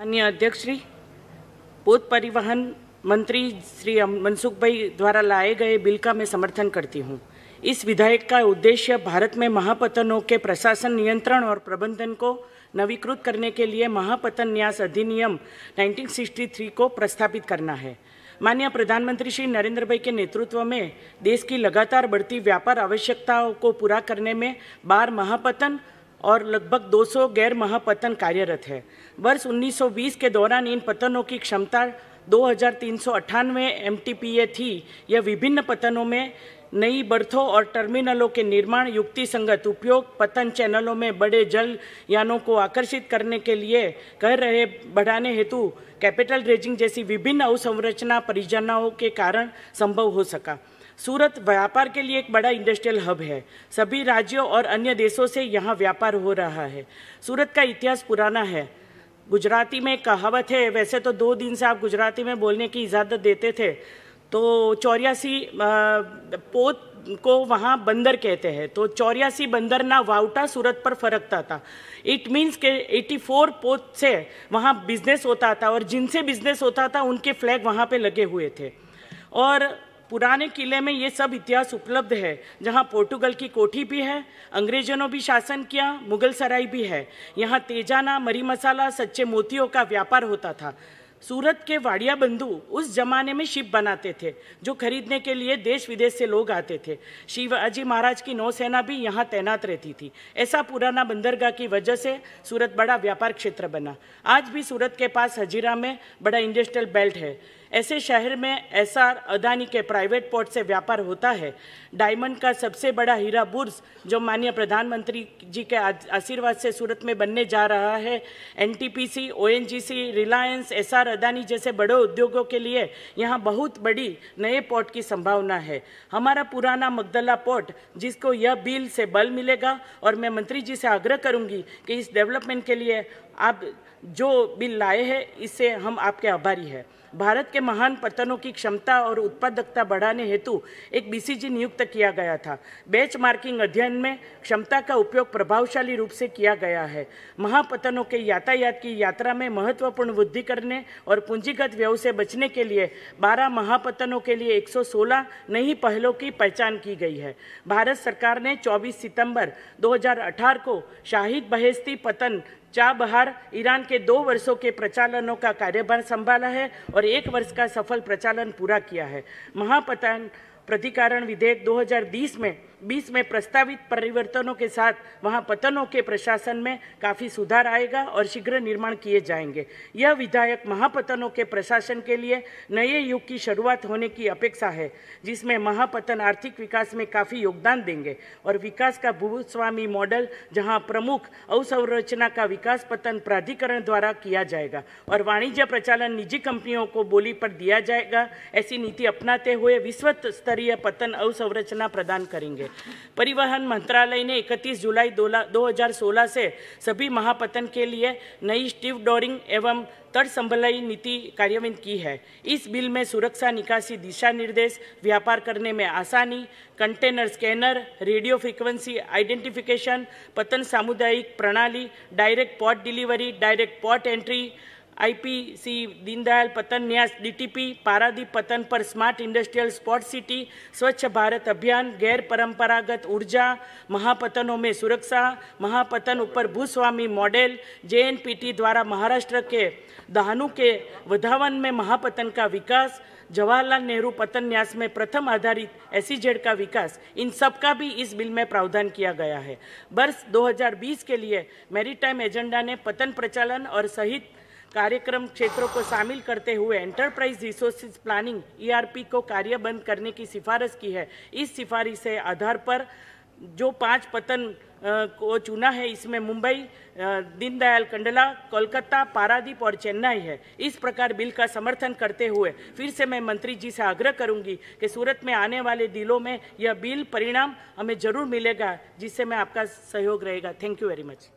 अन्य अध्यक्ष श्री पोत परिवहन मंत्री श्री मनसुख भाई द्वारा लाए गए बिल का मैं समर्थन करती हूँ इस विधेयक का उद्देश्य भारत में महापतनों के प्रशासन नियंत्रण और प्रबंधन को नवीकृत करने के लिए महापतन न्यास अधिनियम 1963 को प्रस्थापित करना है माननीय प्रधानमंत्री श्री नरेंद्र भाई के नेतृत्व में देश की लगातार बढ़ती व्यापार आवश्यकताओं को पूरा करने में बार महापतन और लगभग 200 गैर महापतन कार्यरत है वर्ष 1920 के दौरान इन पतनों की क्षमता दो हज़ार थी यह विभिन्न पतनों में नई बर्थों और टर्मिनलों के निर्माण युक्ति संगत उपयोग पतन चैनलों में बड़े जल यानों को आकर्षित करने के लिए कर रहे बढ़ाने हेतु कैपिटल रेजिंग जैसी विभिन्न अवसंरचना परियोजनाओं के कारण संभव हो सका सूरत व्यापार के लिए एक बड़ा इंडस्ट्रियल हब है सभी राज्यों और अन्य देशों से यहाँ व्यापार हो रहा है सूरत का इतिहास पुराना है गुजराती में कहावत है वैसे तो दो दिन से आप गुजराती में बोलने की इजाज़त देते थे तो चौरासी पोत को वहाँ बंदर कहते हैं तो चौरासी बंदर ना वाउटा सूरत पर फरकता था इट मीन्स के 84 पोत से वहाँ बिजनेस होता था और जिनसे बिजनेस होता था उनके फ्लैग वहाँ पे लगे हुए थे और पुराने किले में ये सब इतिहास उपलब्ध है जहाँ पोर्टुगल की कोठी भी है अंग्रेजों ने भी शासन किया मुगल सराय भी है यहाँ तेजाना मरी मसाला सच्चे मोतियों का व्यापार होता था सूरत के वाड़िया बंधु उस जमाने में शिप बनाते थे जो खरीदने के लिए देश विदेश से लोग आते थे शिवाजी महाराज की नौसेना भी यहाँ तैनात रहती थी ऐसा पुराना बंदरगाह की वजह से सूरत बड़ा व्यापार क्षेत्र बना आज भी सूरत के पास हजीरा में बड़ा इंडस्ट्रियल बेल्ट है ऐसे शहर में आर अदानी के प्राइवेट पोर्ट से व्यापार होता है डायमंड का सबसे बड़ा हीरा बुर्ज जो माननीय प्रधानमंत्री जी के आशीर्वाद से सूरत में बनने जा रहा है एनटीपीसी ओएनजीसी रिलायंस एसआर अदानी जैसे बड़े उद्योगों के लिए यहाँ बहुत बड़ी नए पोर्ट की संभावना है हमारा पुराना मगदला पोर्ट जिसको यह बिल से बल मिलेगा और मैं मंत्री जी से आग्रह करूंगी कि इस डेवलपमेंट के लिए आप जो बिल लाए हैं इससे हम आपके आभारी हैं भारत के महान पतनों की क्षमता और उत्पादकता बढ़ाने हेतु एक बीसीजी नियुक्त किया गया था बेच मार्किंग अध्ययन में क्षमता का उपयोग प्रभावशाली रूप से किया गया है महापतनों के यातायात की यात्रा में महत्वपूर्ण वृद्धि करने और पूंजीगत व्यव से बचने के लिए 12 महापतनों के लिए 116 नई पहलों की पहचान की गई है भारत सरकार ने 24 सितंबर 2018 को शाहिद बहेस्ती पतन चाबहार ईरान के दो वर्षों के प्रचालनों का कार्यभार संभाला है और एक वर्ष का सफल प्रचालन पूरा किया है महापतन प्रतिकारण विधेयक 2020 में बीस में प्रस्तावित परिवर्तनों के साथ वहां पतनों के प्रशासन में काफ़ी सुधार आएगा और शीघ्र निर्माण किए जाएंगे यह विधायक महापतनों के प्रशासन के लिए नए युग की शुरुआत होने की अपेक्षा है जिसमें महापतन आर्थिक विकास में काफ़ी योगदान देंगे और विकास का भूस्वामी मॉडल जहां प्रमुख अवसंरचना का विकास पतन प्राधिकरण द्वारा किया जाएगा और वाणिज्य प्रचालन निजी कंपनियों को बोली पर दिया जाएगा ऐसी नीति अपनाते हुए विश्व स्तरीय पतन अवसंरचना प्रदान करेंगे परिवहन मंत्रालय ने 31 जुलाई 2016 से सभी महापतन के लिए नई स्टीव डोरिंग एवं तट संभलई नीति कार्यान्वित की है इस बिल में सुरक्षा निकासी दिशा निर्देश व्यापार करने में आसानी container scanner radio frequency identification पतन सामुदायिक प्रणाली direct port delivery direct port entry IPC Deendayal पतन न्यास डीटीपी पारादीप पतन पर स्मार्ट इंडस्ट्रियल स्पॉट सिटी स्वच्छ भारत अभियान गैर परंपरागत ऊर्जा महापतनों में सुरक्षा महापतन ऊपर भूस्वामी मॉडल जेएनपीटी द्वारा महाराष्ट्र के दहानु के वधावन में महापतन का विकास जवाहरलाल नेहरू पतन न्यास में प्रथम आधारित एसीजेड का विकास इन सब का भी इस बिल में प्रावधान किया गया है वर्ष 2020 के लिए मेरीटाइम एजेंडा ने पतन प्रचालन और सहित कार्यक्रम क्षेत्रों को शामिल करते हुए एंटरप्राइज रिसोर्सेज प्लानिंग ईआरपी को कार्य बंद करने की सिफारिश की है इस सिफारिश के आधार पर जो पांच पतन को चुना है इसमें मुंबई दीनदयाल कंडला कोलकाता पारादीप और चेन्नई है इस प्रकार बिल का समर्थन करते हुए फिर से मैं मंत्री जी से आग्रह करूंगी कि सूरत में आने वाले दिलों में यह बिल परिणाम हमें जरूर मिलेगा जिससे मैं आपका सहयोग रहेगा थैंक यू वेरी मच